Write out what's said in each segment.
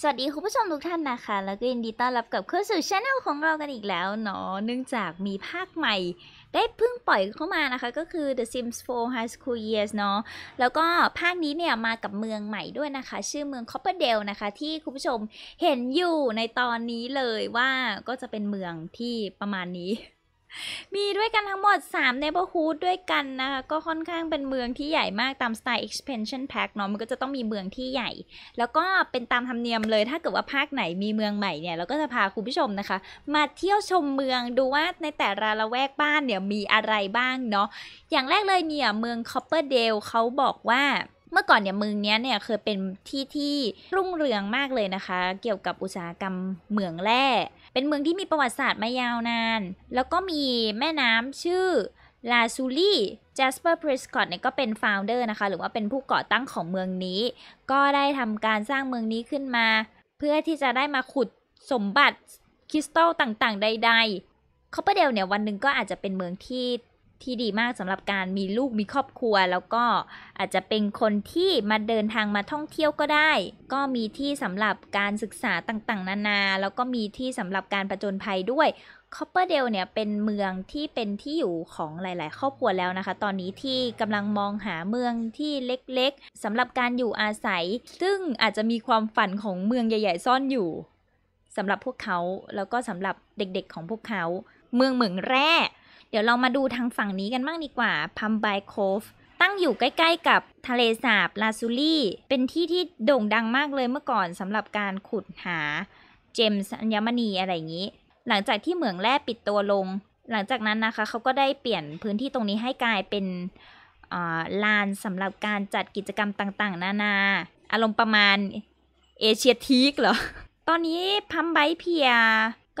สวัสดีคุณผู้ชมทุกท่านนะคะ แล้วก็ยินดีต้อนรับกับเข้าสู่ช anel ของเรากันอีกแล้วเนาะเนื่องจากมีภาคใหม่ได้เพิ่งปล่อยเข้ามานะคะ ก็คือ The Sims 4 High School Years เนาะแล้วก็ภาคนี้เนี่ยมากับเมืองใหม่ด้วยนะคะ ชื่อเมือง Copperdale นะคะ ที่คุณผู้ชมเห็นอยู่ในตอนนี้เลยว่าก็จะเป็นเมืองที่ประมาณนี้มีด้วยกันทั้งหมด3 neighborhood ด้วยกันนะคะ ก็ค่อนข้างเป็นเมืองที่ใหญ่มากตามสไตล์ expansion pack เนาะมันก็จะต้องมีเมืองที่ใหญ่ แล้วก็เป็นตามธรรมเนียมเลยถ้าเกิดว่าภาคไหนมีเมืองใหม่เนี่ยเราก็จะพาคุณผู้ชมนะคะ มาเที่ยวชมเมืองดูว่าในแต่ละละแวกบ้านเนี่ย มีอะไรบ้างเนาะอย่างแรกเลยเนี่ย เมือง Copperdale เขาบอกว่าเมื่อก่อนเนี่ยเมืองนี้เนี่ยเคยเป็นที่ที่รุ่งเรืองมากเลยนะคะ เกี่ยวกับอุตสาหกรรมเหมืองแร่เป็นเมืองที่มีประวัติศาสตร์มายาวนาน แล้วก็มีแม่น้ำชื่อ ลาซูลี่จสเปอร์พริสคอตเนี่ยก็เป็นฟาวเดอร์นะคะ หรือว่าเป็นผู้ก่อตั้งของเมืองนี้ ก็ได้ทำการสร้างเมืองนี้ขึ้นมา เพื่อที่จะได้มาขุดสมบัติคริสตัลต่างๆ ใดๆคอปเปอร์เดลเนี่ยวันหนึ่งก็อาจจะเป็นเมืองที่ที่ดีมากสำหรับการมีลูกมีครอบครัว แล้วก็อาจจะเป็นคนที่มาเดินทางมาท่องเที่ยวก็ได้ ก็มีที่สำหรับการศึกษาต่าง ๆ นานา แล้วก็มีที่สำหรับการประจนภัยด้วยคอปเปอร์เดลเนี่ย เป็นเมืองที่เป็นที่อยู่ของหลายๆครอบครัวแล้วนะคะ ตอนนี้ที่กำลังมองหาเมืองที่เล็กๆสำหรับการอยู่อาศัย ซึ่งอาจจะมีความฝันของเมืองใหญ่ๆ ซ่อนอยู่สำหรับพวกเขาแล้วก็สำหรับเด็ก ๆของพวกเขา เมืองเหมืองแร่ดี๋ยวเรามาดูทางฝั่งนี้กันบ้างดีกว่า พัมไบโคฟตั้งอยู่ใกล้ ๆ กับทะเลสาบลาซูลี่ เป็นที่ที่โด่งดังมากเลยเมื่อก่อนสำหรับการขุดหาเจมส์อัญมณีอะไรอย่างนี้ หลังจากที่เหมืองแร่ปิดตัวลง หลังจากนั้นนะคะ เขาก็ได้เปลี่ยนพื้นที่ตรงนี้ให้กลายเป็นลานสำหรับการจัดกิจกรรมต่างๆ นานา อารมณ์ประมาณเอเชียทีกเหรอ ตอนนี้พัมไบเพีย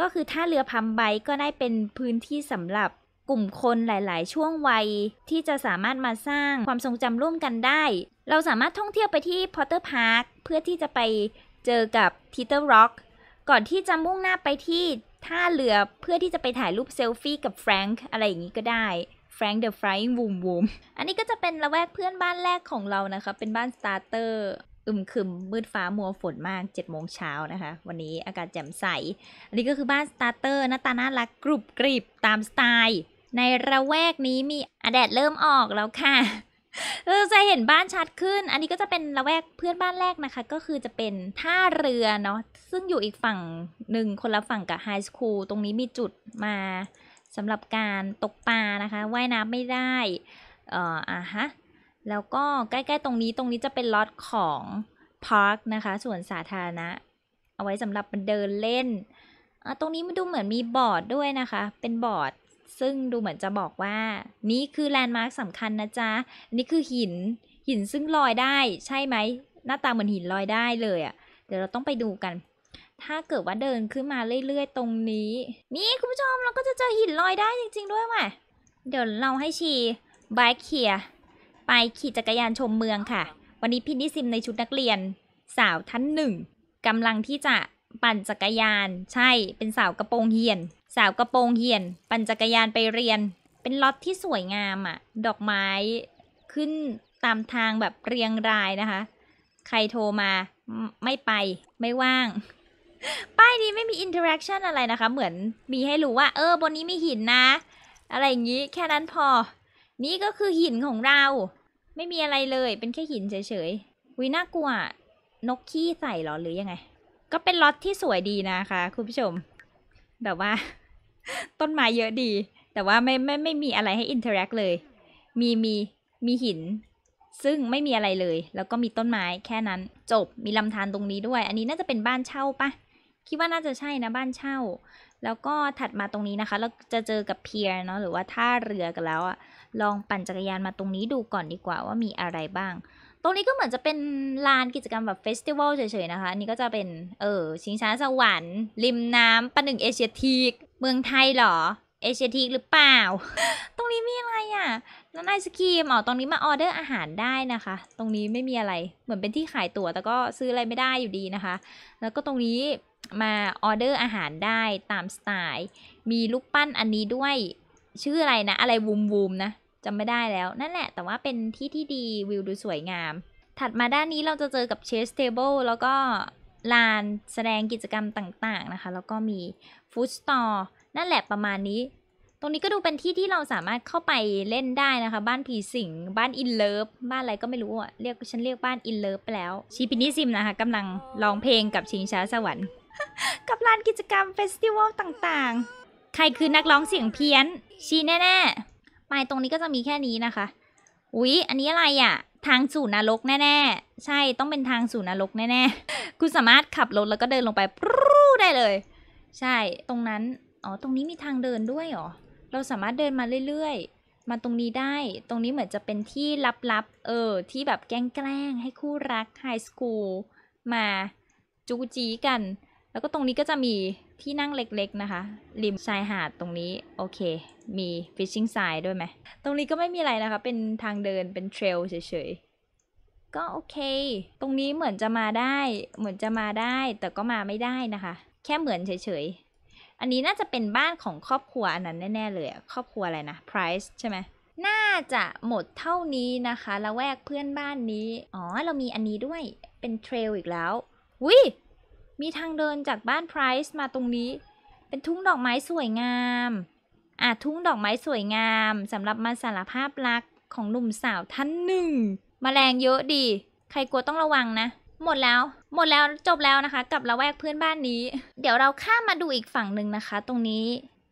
ก็คือท่าเรือพัมไบก็ได้เป็นพื้นที่สำหรับกลุ่มคนหลาย ๆ ช่วงวัยที่จะสามารถมาสร้างความทรงจำร่วมกันได้ เราสามารถท่องเที่ยวไปที่พอตเตอร์พาร์คเพื่อที่จะไปเจอกับทีเตอร์ร็อกก่อนที่จะมุ่งหน้าไปที่ท่าเรือเพื่อที่จะไปถ่ายรูปเซลฟี่กับแฟรงค์อะไรอย่างนี้ก็ได้แฟรงค์เดอะฟรายวูมวูมอันนี้ก็จะเป็นละแวกเพื่อนบ้านแรกของเรานะคะ เป็นบ้านสตาร์เตอร์อึมครึมมืดฟ้ามัวฝนมาก7จ็ดโมงเช้านะคะ วันนี้อากาศแจ่มใสอันนี้ก็คือบ้านสตาร์เตอร์หน้าตาน่ารักกรุบกริบตามสไตล์ในระแวกนี้มีอแดดเริ่มออกแล้วค่ะเราจะเห็นบ้านชัดขึ้น อันนี้ก็จะเป็นละแวกเพื่อนบ้านแรกนะคะ ก็คือจะเป็นท่าเรือเนาะ ซึ่งอยู่อีกฝั่งหนึ่งคนละฝั่งกับไฮสคูลตรงนี้มีจุดมาสำหรับการตกปลานะคะ ว่ายน้ำไม่ได้ เอ่ออ่ะฮะ แล้วก็ใกล้ๆตรงนี้ ตรงนี้จะเป็นล็อตของพาร์คนะคะส่วนสาธารณะ เอาไว้สำหรับเดินเล่น ตรงนี้มันดูเหมือนมีบอร์ดด้วยนะคะ เป็นบอร์ดซึ่งดูเหมือนจะบอกว่า นี่คือแลนด์มาร์คสำคัญนะจ๊ะนี่คือหินหินซึ่งลอยได้ ใช่ไหมหน้าตาเหมือนหินลอยได้เลยอะ่ะเดี๋ยวเราต้องไปดูกัน ถ้าเกิดว่าเดินขึ้นมาเรื่อย ๆ ตรงนี้ นี่คุณผู้ชมเราก็จะเจอหินลอยได้จริง ๆ ด้วยว่ะเดี๋ยวเราให้ชีบายเคียไปขี่จักรยานชมเมืองค่ะ วันนี้พินิซิมในชุดนักเรียน สาวท่านหนึ่งกำลังที่จะปั่นจักรยาน ใช่เป็นสาวกระโปรงเฮียนสาวกระโปรงเหี่ยนปั่นจักรยานไปเรียน เป็นล็อตที่สวยงามอะ่ะ ดอกไม้ขึ้นตามทางแบบเรียงรายนะคะ ใครโทรมาไม่ไปไม่ว่าง ป้ายนี้ไม่มีอินเทอร์แอคชั่นอะไรนะคะเหมือนมีให้รู้ว่า เออบนนี้มีหินนะ อะไรอย่างนี้แค่นั้นพอนี่ก็คือหินของเรา ไม่มีอะไรเลย เป็นแค่หินเฉยๆวิน่ากลัว นกขี้ใส่หรอหรือยังไงก็เป็นล็อตที่สวยดีนะคะคุณผู้ชม แบบว่าต้นไม้เยอะดีแต่ว่าไม่ไม่ไม่มีอะไรให้อินเทอร์แอคเลย มีมีมีหินซึ่งไม่มีอะไรเลย แล้วก็มีต้นไม้แค่นั้นจบมีลำธารตรงนี้ด้วย อันนี้น่าจะเป็นบ้านเช่าปะคิดว่าน่าจะใช่นะบ้านเช่า แล้วก็ถัดมาตรงนี้นะคะเราจะเจอกับเพียร์เนาะหรือว่าท่าเรือกันแล้วอะลองปั่นจักรยานมาตรงนี้ดูก่อนดีกว่าว่ามีอะไรบ้าง ตรงนี้ก็เหมือนจะเป็นลานกิจกรรมแบบเฟสติวัลเฉยๆ นะคะ นี่ก็จะเป็นเออชิงช้าสวรรค์ริมน้ำประหนึ่งเอเชียทีกเมืองไทยหรอเอเชียทีหรือเปล่า ตรงนี้มีอะไรอ่ะแล้วไอศครีมอ๋อตรงนี้มาออเดอร์อาหารได้นะคะ ตรงนี้ไม่มีอะไรเหมือนเป็นที่ขายตั๋วแต่ก็ซื้ออะไรไม่ได้อยู่ดีนะคะ แล้วก็ตรงนี้มาออเดอร์อาหารได้ตามสไตล์มีลูกปั้นอันนี้ด้วยชื่ออะไรนะ อะไรวูมวูมนะจำไม่ได้แล้วนั่นแหละแต่ว่าเป็นที่ที่ดีวิวดูสวยงาม ถัดมาด้านนี้เราจะเจอกับเชสเทเบิลแล้วก็ลานแสดงกิจกรรมต่างๆนะคะ แล้วก็มีฟู้ดสตอร์นั่นแหละประมาณนี้ ตรงนี้ก็ดูเป็นที่ที่เราสามารถเข้าไปเล่นได้นะคะ บ้านผีสิงบ้านอินเลิฟบ้านอะไรก็ไม่รู้อ่ะเรียกฉันเรียกบ้านอินเลิฟไปแล้วชีพินิซิมนะคะกำลังร้องเพลงกับชิงช้าสวรรค์ กับลานกิจกรรมเฟสติวัลต่างๆ ใครคือนักร้องเสียงเพี้ยนชีแน่ๆไปตรงนี้ก็จะมีแค่นี้นะคะ อุ๊ย อันนี้อะไรอะ่ะ ทางสู่นรกแน่ๆ ใช่ ต้องเป็นทางสู่นรกแน่ๆ คุณสามารถขับรถแล้วก็เดินลงไปรู้ได้เลย ใช่ ตรงนั้น อ๋อ ตรงนี้มีทางเดินด้วยเหรอ เราสามารถเดินมาเรื่อยๆ มาตรงนี้ได้ ตรงนี้เหมือนจะเป็นที่ลับๆ เออ ที่แบบแกล้งๆให้คู่รักไฮสคูลมา จูจีกันแล้วก็ตรงนี้ก็จะมีที่นั่งเล็กๆ นะคะ ริมชายหาดตรงนี้โอเค มีฟิชชิ่งไซด์ด้วยไหมตรงนี้ก็ไม่มีอะไรนะคะ เป็นทางเดินเป็นเทรลเฉยๆก็โอเค ตรงนี้เหมือนจะมาได้ เหมือนจะมาได้ แต่ก็มาไม่ได้นะคะ แค่เหมือนเฉยๆ อันนี้น่าจะเป็นบ้านของครอบครัว อันนั้นแน่ ๆ เลยครอบครัวอะไรนะ Price ใช่ไหมน่าจะหมดเท่านี้นะคะละแวกเพื่อนบ้านนี้อ๋อเรามีอันนี้ด้วยเป็นเทรลอีกแล้วอุ้ยมีทางเดินจากบ้านไพรส์มาตรงนี้ เป็นทุ่งดอกไม้สวยงาม อาทุ่งดอกไม้สวยงามสำหรับมาสารภาพรักของหนุ่มสาวท่านหนึ่งมแมลงเยอะดี ใครกลัวต้องระวังนะ หมดแล้ว หมดแล้วจบแล้วนะคะกับละแวกเพื่อนบ้านนี้ เดี๋ยวเราข้ามมาดูอีกฝั่งหนึ่งนะคะ ตรงนี้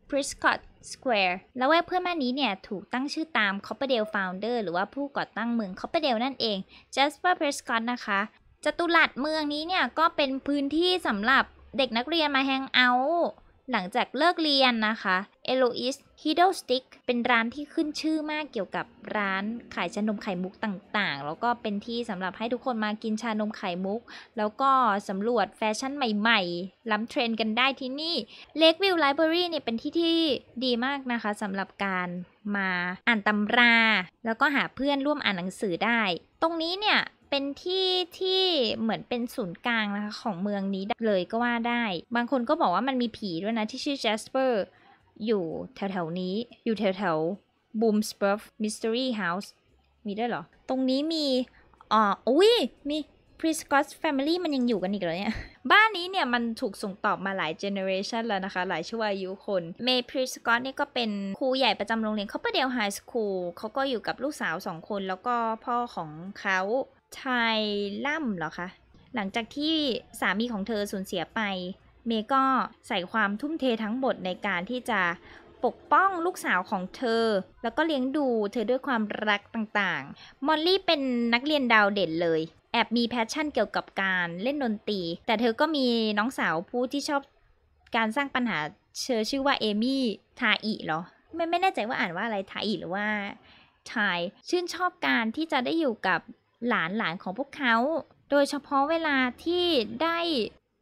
Prescott Square ละแวกเพื่อนบ้านนี้เนี่ยถูกตั้งชื่อตาม Copperdale Founder หรือว่าผู้ก่อตั้งเมือง Copperdale นั่นเอง Jasper Prescott นะคะจตุรัสเมืองนี้เนี่ยก็เป็นพื้นที่สำหรับเด็กนักเรียนมาแฮงเอาท์หลังจากเลิกเรียนนะคะเอโลอิสฮิเดสติกเป็นร้านที่ขึ้นชื่อมากเกี่ยวกับร้านขายชานมไข่มุกต่าง ๆ แล้วก็เป็นที่สำหรับให้ทุกคนมากินชานมไข่มุก แล้วก็สำรวจแฟชั่นใหม่ ๆ ล้ำเทรนกันได้ที่นี่เลกวิวไลบรารีเนี่ยเป็นที่ที่ดีมากนะคะสำหรับการมาอ่านตำรา แล้วก็หาเพื่อนร่วมอ่านหนังสือได้ ตรงนี้เนี่ยเป็นที่ที่เหมือนเป็นศูนย์กลางนะคะ ของเมืองนี้เลยก็ว่าได้ บางคนก็บอกว่ามันมีผีด้วยนะที่ชื่อจสเปอร์อยู่แถวๆ นี้ อยู่แถวๆ b o เ m ิร์ฟมิสเ s อรี่เฮาส์มีด้วยเหรอ ตรงนี้มีอ๋ออุ้ยมีพรีสกอตแฟมิลี่มันยังอยู่กันอีกเหรอเนี่ย บ้านนี้เนี่ย มันถูกส่งต่อมาหลายเจเนอเรชันแล้วนะคะ หลายชั่วอายุคน เมย์พรีสกอตนี่ก็เป็นครูใหญ่ประจำโรงเรียนเขาปร์เดลไฮสคูลเขาก็อยู่กับลูกสาวสองคนแล้วก็พ่อของเขาชายล่ำเหรอคะ หลังจากที่สามีของเธอสูญเสียไป เมก็ใส่ความทุ่มเททั้งหมดในการที่จะปกป้องลูกสาวของเธอ แล้วก็เลี้ยงดูเธอด้วยความรักต่างๆ มอลลี่เป็นนักเรียนดาวเด่นเลย แอบมีแพชชั่นเกี่ยวกับการเล่นดนตรี แต่เธอก็มีน้องสาวผู้ที่ชอบการสร้างปัญหาเชอชื่อว่าเอมี่ทาอิเหรอไม่ไม่แน่ใจว่าอ่านว่าอะไรทาอีหรือว่าทายชื่นชอบการที่จะได้อยู่กับหลานหลานของพวกเขา โดยเฉพาะเวลาที่ได้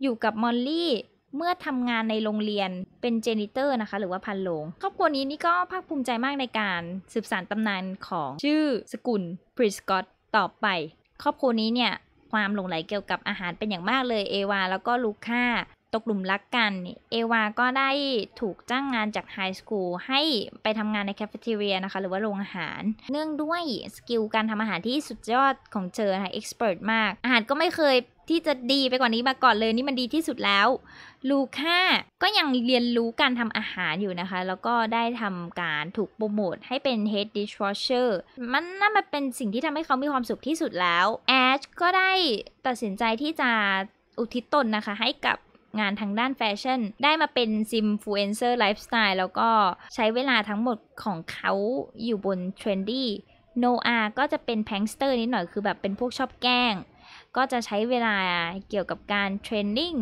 อยู่กับมอลลี่เมื่อทำงานในโรงเรียนเป็นเจนิเตอร์นะคะ หรือว่าพันโลง ครอบครัวนี้นี่ก็ภาคภูมิใจมากในการสืบสานตำนานของชื่อสกุลพริสกอตต่อไป ครอบครัวนี้เนี่ย ความหลงไหลเกี่ยวกับอาหารเป็นอย่างมากเลย เอวาแล้วก็ลูค่าตกหลุมรักกัน เอวา ก็ได้ถูกจ้างงานจากไฮสคูลให้ไปทำงานในแคฟเฟตเทเรียนะคะหรือว่าโรงอาหาร เนื่องด้วยสกิลการทำอาหารที่สุดยอดของเธอค่ะเอ็กซ์เพรสมาก อาหารก็ไม่เคยที่จะดีไปกว่านี้มาก่อนเลยนี่มันดีที่สุดแล้ว ลูค่าก็ยังเรียนรู้การทำอาหารอยู่นะคะ แล้วก็ได้ทำการถูกโปรโมทให้เป็น head dishwasher มันน่ามาเป็นสิ่งที่ทำให้เขามีความสุขที่สุดแล้ว แอชก็ได้ตัดสินใจที่จะอุทิศตนนะคะ ให้กับงานทางด้านแฟชั่นได้มาเป็นซิมฟูเอนเซอร์ไลฟ์สไตล์แล้วก็ใช้เวลาทั้งหมดของเขาอยู่บนเทรนดี้โนอาก็จะเป็นแพงสเตอร์นิดหน่อย คือแบบเป็นพวกชอบแกล้ง ก็จะใช้เวลาเกี่ยวกับการเทรนดิ้ง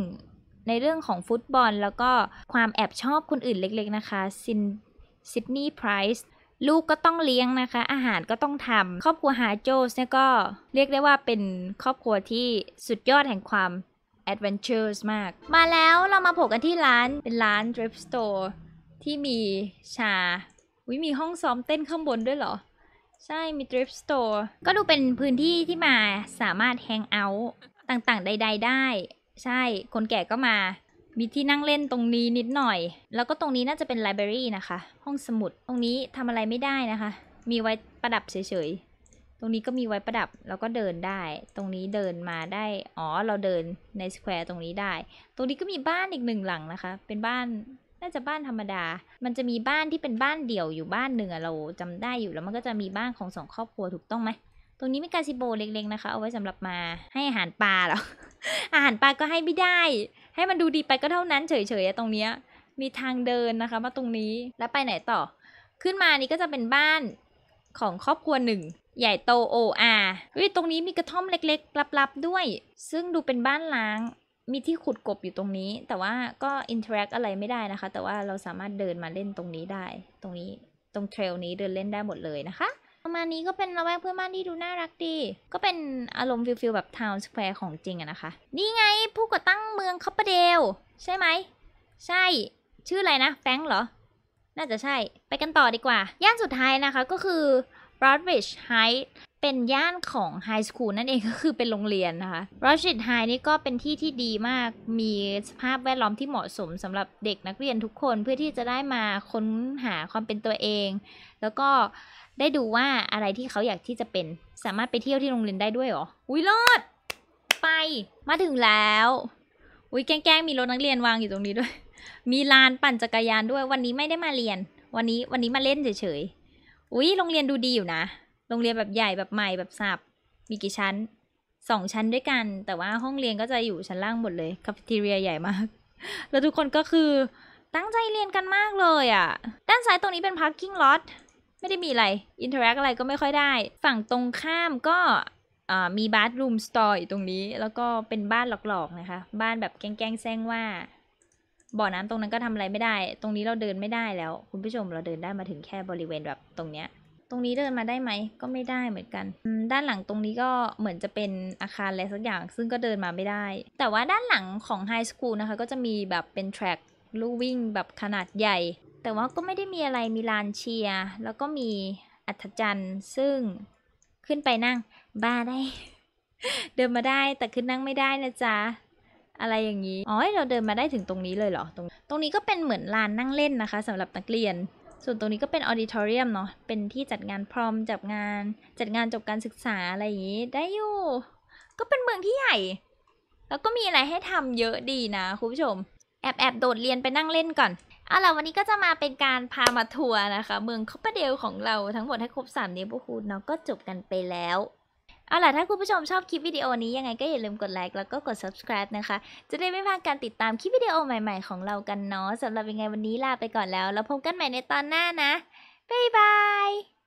ในเรื่องของฟุตบอลแล้วก็ความแอบชอบคนอื่นเล็กๆนะคะซินซิดนีย์ไพรส์ลูกก็ต้องเลี้ยงนะคะ อาหารก็ต้องทำครอบครัวฮาโจสเนี่ยก็เรียกได้ว่าเป็นครอบครัวที่สุดยอดแห่งความแอดเวนเจอร์มาก มาแล้วเรามาโผล่กันที่ร้านเป็นร้าน d r i p Store ที่มีชาอุ้ยมีห้องซ้อมเต้นข้างบนด้วยเหรอ ใช่มี d r i p Store ก็ดูเป็นพื้นที่ที่มาสามารถแฮงเอาต์ต่างๆ ใด ๆได้ ใช่คนแก่ก็มา มีที่นั่งเล่นตรงนี้นิดหน่อย แล้วก็ตรงนี้น่าจะเป็นไลบรารีนะคะ ห้องสมุดตรงนี้ทำอะไรไม่ได้นะคะ มีไว้ประดับเฉยๆตรงนี้ก็มีไว้ประดับเราก็เดินได้ ตรงนี้เดินมาได้ อ๋อ เราเดินในสแควร์ตรงนี้ได้ ตรงนี้ก็มีบ้านอีกหนึ่งหลังนะคะ เป็นบ้านน่าจะบ้านธรรมดา มันจะมีบ้านที่เป็นบ้านเดี่ยวอยู่บ้านหนึ่งอะเราจำได้อยู่แล้วมันก็จะมีบ้านของสองครอบครัวถูกต้องไหม ตรงนี้มีกาซิโบเล็ก ๆ นะคะ เอาไว้สำหรับมาให้อาหารปลาหรอ อาหารปลาก็ให้ไม่ได้ ให้มันดูดีไปก็เท่านั้นเฉยๆตรงเนี้ยมีทางเดินนะคะมาตรงนี้แล้วไปไหนต่อ ขึ้นมานี่ก็จะเป็นบ้านของครอบครัวหนึ่งใหญ่โตโออาร์ตรงนี้มีกระท่อมเล็กๆลับๆด้วย ซึ่งดูเป็นบ้านล้าง มีที่ขุดกบอยู่ตรงนี้ แต่ว่าก็อินเทอร์แอคอะไรไม่ได้นะคะ แต่ว่าเราสามารถเดินมาเล่นตรงนี้ได้ ตรงนี้ตรงเทรลนี้เดินเล่นได้หมดเลยนะคะประมาณนี้ก็เป็นระแวกเพื่อนบ้านที่ดูน่ารักดี ก็เป็นอารมณ์ฟิลลแบบทาวน์สแควร์ของจริงอะนะคะ นี่ไง ผู้ก่อตั้งเมืองคอปเปเดล ใช่ไหมใช่ ชื่ออะไรนะแฟงเหรอน่าจะใช่ ไปกันต่อดีกว่า ย่านสุดท้ายนะคะก็คือ Broadridge Heights เป็นย่านของไฮสคูลนั่นเองก็คือเป็นโรงเรียนนะคะ Broadridge h i g h นี่ก็เป็นที่ที่ดีมาก มีสภาพแวดล้อมที่เหมาะสมสำหรับเด็กนักเรียนทุกคนเพื่อที่จะได้มาค้นหาความเป็นตัวเอง แล้วก็ได้ดูว่าอะไรที่เขาอยากที่จะเป็น สามารถไปเที่ยวที่โรงเรียนได้ด้วยหรอ อุ้ยรถไป มาถึงแล้ว อุ้ยแกล้งมีรถนักเรียนวางอยู่ตรงนี้ด้วยมีลานปั่นจักรยานด้วยวันนี้ไม่ได้มาเรียน วันนี้วันนี้มาเล่นเฉยๆอุ้ยโรงเรียนดูดีอยู่นะโรงเรียนแบบใหญ่แบบใหม่แบบสับมีกี่ชั้นสองชั้นด้วยกัน แต่ว่าห้องเรียนก็จะอยู่ชั้นล่างหมดเลยคาเฟ่ทีเรียใหญ่มาก แล้วทุกคนก็คือตั้งใจเรียนกันมากเลยอะ่ะ ด้านซ้ายตรงนี้เป็นพาร์กิ้งลอตไม่ได้มีอะไรอินเทอร์แอคอะไรก็ไม่ค่อยได้ฝั่งตรงข้ามก็มีบาร์รูมสตอร์อยู่ตรงนี้ แล้วก็เป็นบ้านหลอกๆนะคะ บ้านแบบแกล้งแซงว่าบ่อน้ำตรงนั้นก็ทำอะไรไม่ได้ ตรงนี้เราเดินไม่ได้แล้ว คุณผู้ชมเราเดินได้มาถึงแค่บริเวณแบบตรงเนี้ย ตรงนี้เดินมาได้ไหม ก็ไม่ได้เหมือนกัน ด้านหลังตรงนี้ก็เหมือนจะเป็นอาคารอะไรสักอย่าง ซึ่งก็เดินมาไม่ได้ แต่ว่าด้านหลังของไฮสคูลนะคะ ก็จะมีแบบเป็นแทร็กลู่วิ่งแบบขนาดใหญ่ แต่ว่าก็ไม่ได้มีอะไรมีลานเชียร์แล้วก็มีอัธจันทร์ ซึ่งขึ้นไปนั่งบ้าได้ เดินมาได้ แต่ขึ้นนั่งไม่ได้นะจ๊ะอะไรอย่างนี้ อ๋อเราเดินมาได้ถึงตรงนี้เลยเหรอ ตรงตรงนี้ก็เป็นเหมือนลานนั่งเล่นนะคะ สำหรับนักเรียน ส่วนตรงนี้ก็เป็นออดิทอเรียมเนาะเป็นที่จัดงานพรอมจัดงาน จัดงานจบการศึกษาอะไรอย่างนี้ ได้อยู่ ก็เป็นเมืองที่ใหญ่ แล้วก็มีอะไรให้ทำเยอะดีนะ คุณผู้ชม แอบแอบโดดเรียนไปนั่งเล่นก่อน เอาล่ะวันนี้ก็จะมาเป็นการพามาทัวร์นะคะ เมืองคอปเปเดลของเราทั้งหมดให้ครบ3เนบูคูดเนาะ ก็จบกันไปแล้วเอาล่ะ ถ้าคุณผู้ชมชอบคลิปวิดีโอนี้ยังไงก็อย่าลืมกดไลค์แล้วก็กด subscribe นะคะ จะได้ไม่พลาดการติดตามคลิปวิดีโอใหม่ๆของเรากันเนาะ สำหรับยังไงวันนี้ลาไปก่อนแล้วแล้วพบกันใหม่ในตอนหน้านะ บ๊ายบาย